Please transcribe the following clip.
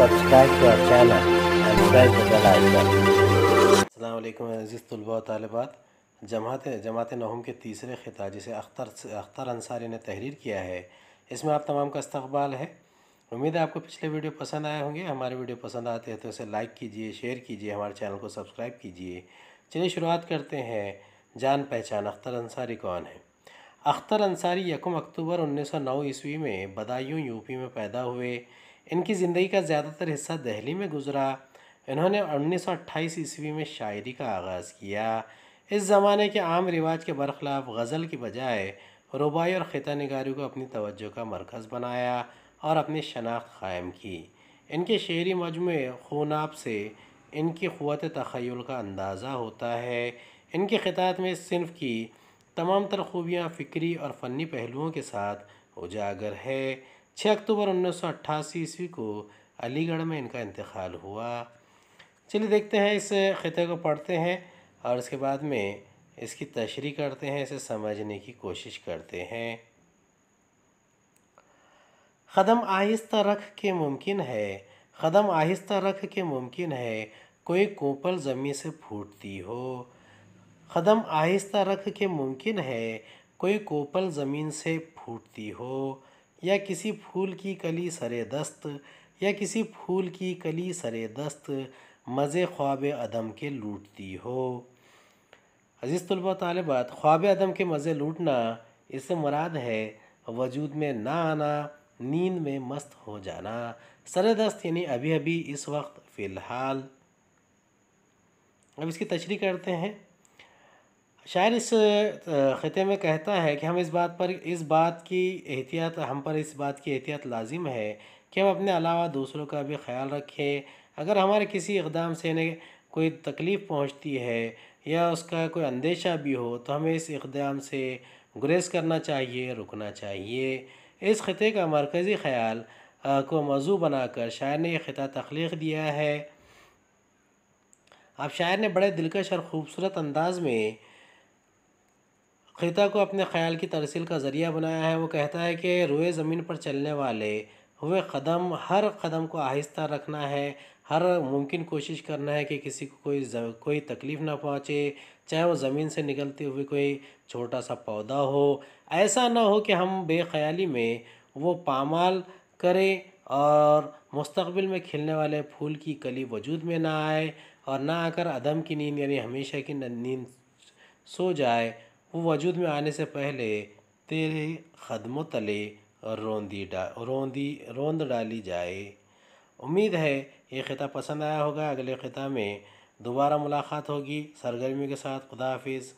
subscribe to our channel and press the bell icon. अल्लाम अज़ीज़ तलबा तलबात जमात जमात नहम के तीसरे ख़िता जिसे अख्तर अख्तर अंसारी ने तहरीर किया है इसमें आप तमाम का इस्तबाल है उम्मीद है आपको पिछले वीडियो पसंद आए होंगे हमारे वीडियो पसंद आते हैं तो इसे लाइक कीजिए शेयर कीजिए हमारे चैनल को सब्सक्राइब कीजिए चलिए शुरुआत करते हैं जान पहचान अख्तर अंसारी कौन है अख्तर अंसारी यकम अक्टूबर 1909 ईस्वी में बदायूं यूपी में पैदा हुए इनकी ज़िंदगी का ज़्यादातर हिस्सा दहली में गुजरा इन्होंने 1928 ईस्वी में शायरी का आगाज़ किया इस ज़माने के आम रिवाज के बरखिलाफ़ गज़ल की बजाय रुबाई और ख़िता नगारी को अपनी तवज्जो का मरकज़ बनाया और अपनी शनाख्त कायम की इनके शेरी मजमू खूनाब से इनकी क़वत तखयल का अंदाज़ा होता है इनके ख़ितात में इस सिनफ की तमाम तर खूबियाँ फ़िक्री और फ़नी पहलुओं के साथ उजागर है छः अक्टूबर उन्नीस ईस्वी को अलीगढ़ में इनका इंतकाल हुआ चलिए देखते हैं इस खिते को पढ़ते हैं और इसके बाद में इसकी तशरी करते हैं इसे समझने की कोशिश करते हैं ख़दम आहिस्ता रख के मुमकिन है ख़दम आहिस्ता रख के मुमकिन है कोई कोपल ज़मीन से फूटती हो ख़दम आहिस्ता रख के मुमकिन है कोई कोपल ज़मीन से फूटती हो या किसी फूल की कली सरे दस्त या किसी फूल की कली सरे दस्त मज़े ख्वाब अदम के लूटती हो अज़ीज़ तलबा तालबात ख्वाब अदम के मज़े लूटना इससे मुराद है वजूद में ना आना नींद में मस्त हो जाना सर दस्त यानी अभी अभी इस वक्त फ़िलहाल अब इसकी तशरी करते हैं शायर इस ख़ते में कहता है कि हम इस बात पर इस बात की एहतियात हम पर इस बात की एहतियात लाजिम है कि हम अपने अलावा दूसरों का भी ख्याल रखें अगर हमारे किसी इकदाम से इन्हें कोई तकलीफ़ पहुंचती है या उसका कोई अंदेशा भी हो तो हमें इस इकदाम से गुरेज करना चाहिए रुकना चाहिए इस ख़े का मरकज़ी ख्याल को मौजू बनाकर शायर ने यह ख़ा तख्लीक दिया है अब शायर ने बड़े दिलकश और ख़ूबसूरत अंदाज़ में ख़िता को अपने ख्याल की तरसील का ज़रिया बनाया है वो कहता है कि रोए ज़मीन पर चलने वाले हुए क़दम हर क़दम को आहिस्ता रखना है हर मुमकिन कोशिश करना है कि किसी को कोई कोई तकलीफ़ ना पहुँचे चाहे वो ज़मीन से निकलते हुए कोई छोटा सा पौधा हो ऐसा ना हो कि हम बेख्याली में वो पामाल करें और मुस्तबिल में खिलने वाले फूल की कली वजूद में ना आए और ना आकर अदम की नींद यानी हमेशा की नींद सो जाए वो वजूद में आने से पहले तेरे ख़दमों तले रोंदी डा रोंदी रोंद डाली जाए उम्मीद है ये ख़िता पसंद आया होगा अगले ख़िता में दोबारा मुलाकात होगी सरगर्मी के साथ खुदा हाफिज़